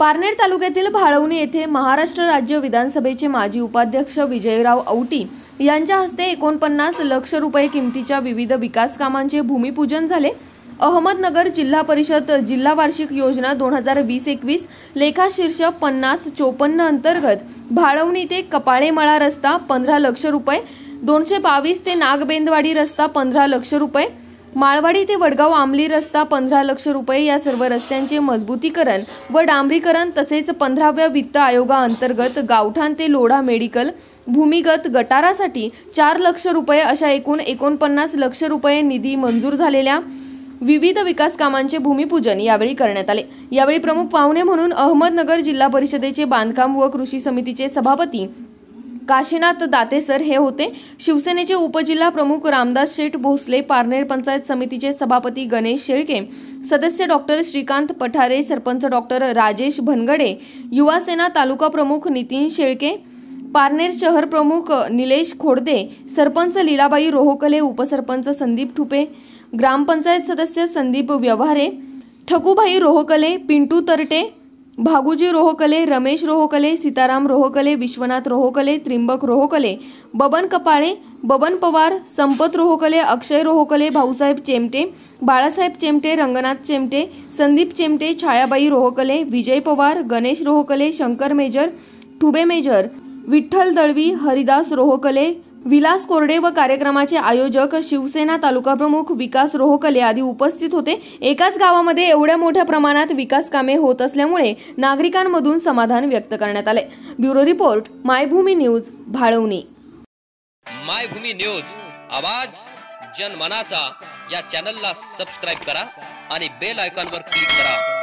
पारनेर तालुक्यातील भाळवणी येथे महाराष्ट्र राज्य विधानसभेचे माजी उपाध्यक्ष विजयराव औटी यांच्या हस्ते एकोणपन्नास लक्ष रुपये किमतीच्या विविध विकास कामांचे भूमिपूजन झाले अहमदनगर जिल्हा परिषद जिल्हा वार्षिक योजना दोन हजार वीस एकवीस लेखाशीर्ष पन्नास चोपन्न अंतर्गत भाळवणी ते कपाळेमळा रस्ता पंधरा लक्ष रुपये दोनशे बावीस ते नागबेंदवाडी रस्ता पंधरा लक्ष रुपये माळवाडी ते वडगाव आंबली रस्ता पंधरा लक्ष रुपये या सर्व रस्त्यांचे मजबूतीकरण व डांबरीकरण तसेच पंधराव्या वित्त आयोगाअंतर्गत गावठाण ते लोढा मेडिकल भूमिगत गटारासाठी चार लक्ष रुपये अशा एकूण एकोणपन्नास लक्ष रुपये निधी मंजूर झालेल्या विविध विकास कामांचे भूमिपूजन यावेळी करण्यात आले यावेळी प्रमुख पाहुणे म्हणून अहमदनगर जिल्हा परिषदेचे बांधकाम व कृषी समितीचे सभापती काशीनाथ दातेसर हे होते शिवसेनेचे उपजिल्हा प्रमुख रामदास शेठ भोसले पारनेर पंचायत समितीचे सभापती गणेश शेळके सदस्य डॉक्टर श्रीकांत पठारे सरपंच डॉक्टर राजेश भनगडे युवासेना तालुका प्रमुख नितीन शेळके पारनेर शहर प्रमुख निलेश खोडदे सरपंच लीलाबाई रोहोकले उपसरपंच संदीप ठुपे ग्रामपंचायत सदस्य संदीप व्यवहारे ठकूभाई रोहोकले पिंटू तरटे भागुजी रोहकले रमेश रोहकले सीताराम रोहकले विश्वनाथ रोहकले त्रिंबक रोहकले बबन कपाळे बबन पवार संपत रोहकले अक्षय रोहकले भाऊसाहेब चेमटे बाळासाहेब चेमटे रंगनाथ चेमटे संदीप चेमटे छायाबाई रोहकले विजय पवार गणेश रोहकले शंकर मेजर ठुबे मेजर विठ्ठल दळवी हरिदास रोहकले विलास कोरडे व कार्यक्रमाचे आयोजक शिवसेना तालुका प्रमुख विकास रोहकले आदी उपस्थित होते एकाच गावामध्ये एवढ्या मोठ्या प्रमाणात विकास कामे होत असल्यामुळे नागरिकांमधून समाधान व्यक्त करण्यात आले bureau report Maybhumi news Bhalwani Maybhumi news आवाज जनमनाचा या चॅनलला सबस्क्राईब करा आणि बेल आयकॉनवर क्लिक करा